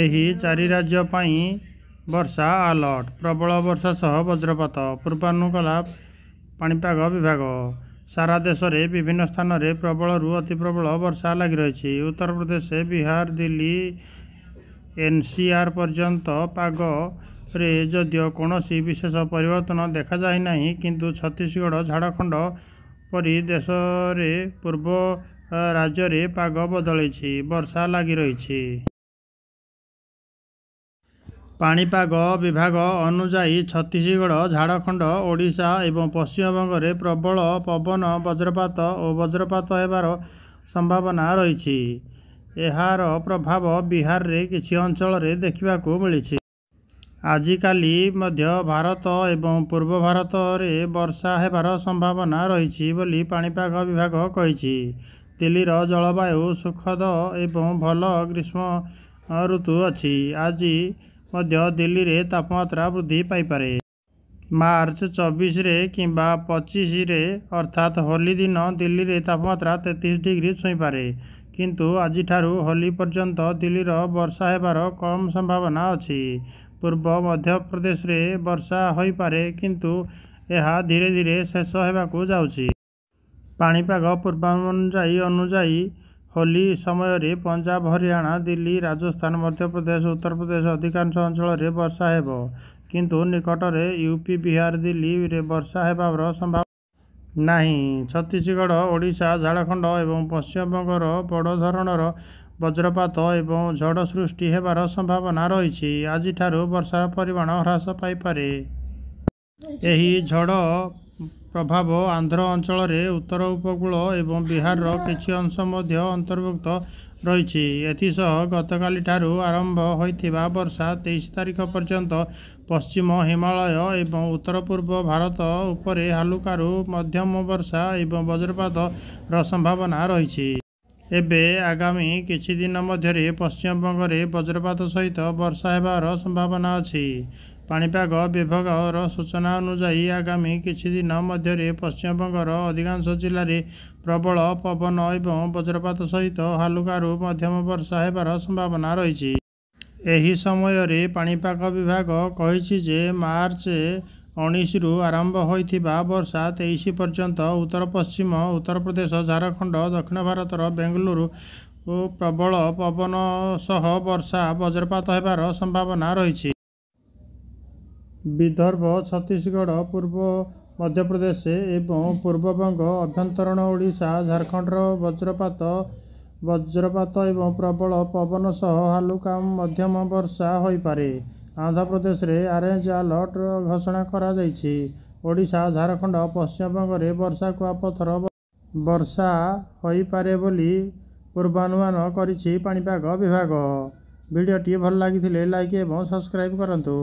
ଏହି ଚାରି ରାଜ୍ୟ ପାଇଁ ବର୍ଷା ଆଲର୍ଟ ପ୍ରବଳ ବର୍ଷା ସହ ବଜ୍ରପାତ ପୂର୍ବାନୁକଳା ପାଣିପାଗ ବିଭାଗ ସାରା ଦେଶରେ ବିଭିନ୍ନ ସ୍ଥାନରେ ପ୍ରବଳରୁ ଅତି ପ୍ରବଳ ବର୍ଷା ଲାଗି ରହିଛି ଉତ୍ତରପ୍ରଦେଶ ବିହାର ଦିଲ୍ଲୀ ଏନ୍ସିଆର୍ ପର୍ଯ୍ୟନ୍ତ ପାଗରେ ଯଦିଓ କୌଣସି ବିଶେଷ ପରିବର୍ତ୍ତନ ଦେଖାଯାଇ ନାହିଁ କିନ୍ତୁ ଛତିଶଗଡ଼ ଝାଡ଼ଖଣ୍ଡ ପରି ଦେଶରେ ପୂର୍ବ ରାଜ୍ୟରେ ପାଗ ବଦଳିଛି ବର୍ଷା ଲାଗି ରହିଛି ପାଣିପାଗ ବିଭାଗ ଅନୁଯାୟୀ ଛତିଶଗଡ଼ ଝାଡ଼ଖଣ୍ଡ ଓଡ଼ିଶା ଏବଂ ପଶ୍ଚିମବଙ୍ଗରେ ପ୍ରବଳ ପବନ ବଜ୍ରପାତ ଓ ବଜ୍ରପାତ ହେବାର ସମ୍ଭାବନା ରହିଛି ଏହାର ପ୍ରଭାବ ବିହାରରେ କିଛି ଅଞ୍ଚଳରେ ଦେଖିବାକୁ ମିଳିଛି ଆଜିକାଲି ମଧ୍ୟ ଭାରତ ଏବଂ ପୂର୍ବ ଭାରତରେ ବର୍ଷା ହେବାର ସମ୍ଭାବନା ରହିଛି ବୋଲି ପାଣିପାଗ ବିଭାଗ କହିଛି ଦିଲ୍ଲୀର ଜଳବାୟୁ ସୁଖଦ ଏବଂ ଭଲ ଗ୍ରୀଷ୍ମ ଋତୁ ଅଛି ଆଜି ମଧ୍ୟ ଦିଲ୍ଲୀରେ ତାପମାତ୍ରା ବୃଦ୍ଧି ପାଇପାରେ ମାର୍ଚ୍ଚ ଚବିଶରେ କିମ୍ବା ପଚିଶରେ ଅର୍ଥାତ୍ ହୋଲି ଦିନ ଦିଲ୍ଲୀରେ ତାପମାତ୍ରା ତେତିଶ ଡିଗ୍ରୀ ଛୁଇଁପାରେ କିନ୍ତୁ ଆଜିଠାରୁ ହୋଲି ପର୍ଯ୍ୟନ୍ତ ଦିଲ୍ଲୀର ବର୍ଷା ହେବାର କମ୍ ସମ୍ଭାବନା ଅଛି ପୂର୍ବ ମଧ୍ୟପ୍ରଦେଶରେ ବର୍ଷା ହୋଇପାରେ କିନ୍ତୁ ଏହା ଧୀରେ ଧୀରେ ଶେଷ ହେବାକୁ ଯାଉଛି ପାଣିପାଗ ପୂର୍ବାନୁଯାୟୀ ଅନୁଯାୟୀ ହୋଲି ସମୟରେ ପଞ୍ଜାବ ହରିୟାଣା ଦିଲ୍ଲୀ ରାଜସ୍ଥାନ ମଧ୍ୟପ୍ରଦେଶ ଉତ୍ତରପ୍ରଦେଶ ଅଧିକାଂଶ ଅଞ୍ଚଳରେ ବର୍ଷା ହେବ କିନ୍ତୁ ନିକଟରେ ୟୁପି ବିହାର ଦିଲ୍ଲୀରେ ବର୍ଷା ହେବାର ସମ୍ଭାବନା ନାହିଁ ଛତିଶଗଡ଼ ଓଡ଼ିଶା ଝାଡ଼ଖଣ୍ଡ ଏବଂ ପଶ୍ଚିମବଙ୍ଗର ବଡ଼ ଧରଣର ବଜ୍ରପାତ ଏବଂ ଝଡ଼ ସୃଷ୍ଟି ହେବାର ସମ୍ଭାବନା ରହିଛି ଆଜିଠାରୁ ବର୍ଷାର ପରିମାଣ ହ୍ରାସ ପାଇପାରେ ଏହି ଝଡ଼ ପ୍ରଭାବ ଆନ୍ଧ୍ର ଅଞ୍ଚଳରେ ଉତ୍ତର ଉପକୂଳ ଏବଂ ବିହାରର କିଛି ଅଂଶ ମଧ୍ୟ ଅନ୍ତର୍ଭୁକ୍ତ ରହିଛି ଏଥିସହ ଗତକାଲିଠାରୁ ଆରମ୍ଭ ହୋଇଥିବା ବର୍ଷା ତେଇଶ ତାରିଖ ପର୍ଯ୍ୟନ୍ତ ପଶ୍ଚିମ ହିମାଳୟ ଏବଂ ଉତ୍ତର ପୂର୍ବ ଭାରତ ଉପରେ ହାଲୁକାରୁ ମଧ୍ୟମ ବର୍ଷା ଏବଂ ବଜ୍ରପାତର ସମ୍ଭାବନା ରହିଛି ଏବେ ଆଗାମୀ କିଛି ଦିନ ମଧ୍ୟରେ ପଶ୍ଚିମବଙ୍ଗରେ ବଜ୍ରପାତ ସହିତ ବର୍ଷା ହେବାର ସମ୍ଭାବନା ଅଛି ପାଣିପାଗ ବିଭାଗର ସୂଚନା ଅନୁଯାୟୀ ଆଗାମୀ କିଛି ଦିନ ମଧ୍ୟରେ ପଶ୍ଚିମବଙ୍ଗର ଅଧିକାଂଶ ଜିଲ୍ଲାରେ ପ୍ରବଳ ପବନ ଏବଂ ବଜ୍ରପାତ ସହିତ ହାଲୁକାରୁ ମଧ୍ୟମ ବର୍ଷା ହେବାର ସମ୍ଭାବନା ରହିଛି ଏହି ସମୟରେ ପାଣିପାଗ ବିଭାଗ କହିଛି ଯେ ମାର୍ଚ୍ଚ ଉଣେଇଶରୁ ଆରମ୍ଭ ହୋଇଥିବା ବର୍ଷା ତେଇଶ ପର୍ଯ୍ୟନ୍ତ ଉତ୍ତର ପଶ୍ଚିମ ଉତ୍ତରପ୍ରଦେଶ ଝାଡ଼ଖଣ୍ଡ ଦକ୍ଷିଣ ଭାରତର ବେଙ୍ଗାଲୁରୁ ଓ ପ୍ରବଳ ପବନ ସହ ବର୍ଷା ବଜ୍ରପାତ ହେବାର ସମ୍ଭାବନା ରହିଛି ବିଦର୍ଭ ଛତିଶଗଡ଼ ପୂର୍ବ ମଧ୍ୟପ୍ରଦେଶ ଏବଂ ପୂର୍ବବଙ୍ଗ ଆଭ୍ୟନ୍ତରୀଣ ଓଡ଼ିଶା ଝାଡ଼ଖଣ୍ଡର ବଜ୍ରପାତ ବଜ୍ରପାତ ଏବଂ ପ୍ରବଳ ପବନ ସହ ହାଲୁକା ମଧ୍ୟମ ବର୍ଷା ହୋଇପାରେ ଆନ୍ଧ୍ରପ୍ରଦେଶରେ ଅରେଞ୍ଜ ଆଲର୍ଟର ଘୋଷଣା କରାଯାଇଛି ଓଡ଼ିଶା ଝାଡ଼ଖଣ୍ଡ ପଶ୍ଚିମବଙ୍ଗରେ ବର୍ଷା କୁଆପଥର ବର୍ଷା ହୋଇପାରେ ବୋଲି ପୂର୍ବାନୁମାନ କରିଛି ପାଣିପାଗ ବିଭାଗ ଭିଡ଼ିଓଟି ଭଲ ଲାଗିଥିଲେ ଲାଇକ୍ ଏବଂ ସବସ୍କ୍ରାଇବ୍ କରନ୍ତୁ